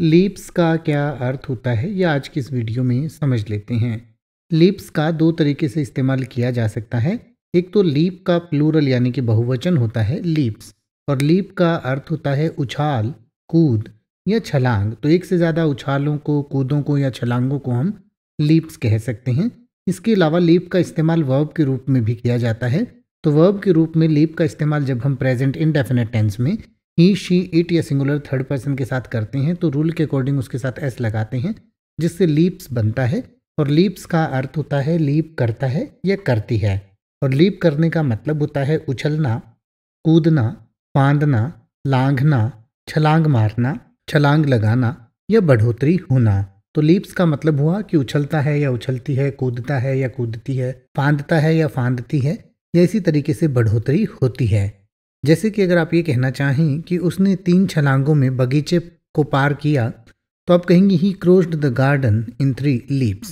lips का क्या अर्थ होता है यह आज की इस वीडियो में समझ लेते हैं लिप्स का दो तरीके से इस्तेमाल किया जा सकता है एक तो लीप का प्लूरल यानी कि बहुवचन होता है लीप्स और लीप का अर्थ होता है उछाल कूद या छलांग तो एक से ज़्यादा उछालों को कूदों को या छलांगों को हम लीप्स कह सकते हैं इसके अलावा लीप का इस्तेमाल वर्ब के रूप में भी किया जाता है तो वर्ब के रूप में लीप का इस्तेमाल जब हम प्रेजेंट इनडेफिनेट टेंस में ही शी इट या सिंगुलर थर्ड पर्सन के साथ करते हैं तो रूल के अकॉर्डिंग उसके साथ एस लगाते हैं जिससे लीप्स बनता है और लीप्स का अर्थ होता है लीप करता है या करती है और लीप करने का मतलब होता है उछलना कूदना फांदना लांघना छलांग मारना छलांग लगाना या बढ़ोतरी होना तो लीप्स का मतलब हुआ कि उछलता है या उछलती है कूदता है या कूदती है फांदता है या फांदती है या इसी तरीके से बढ़ोतरी होती है जैसे कि अगर आप ये कहना चाहें कि उसने तीन छलांगों में बगीचे को पार किया तो आप कहेंगे he crossed the garden in three leaps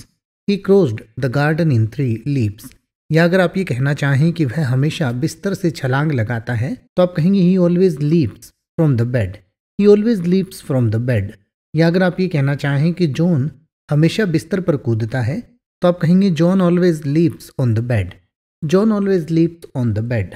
he crossed the garden in three leaps या अगर आप ये कहना चाहें कि वह हमेशा बिस्तर से छलांग लगाता है तो आप कहेंगे he always leaps from the bed he always leaps from the bed या अगर आप ये कहना चाहें कि जॉन हमेशा बिस्तर पर कूदता है तो आप कहेंगे John always leaps on the bed John always leaps on the bed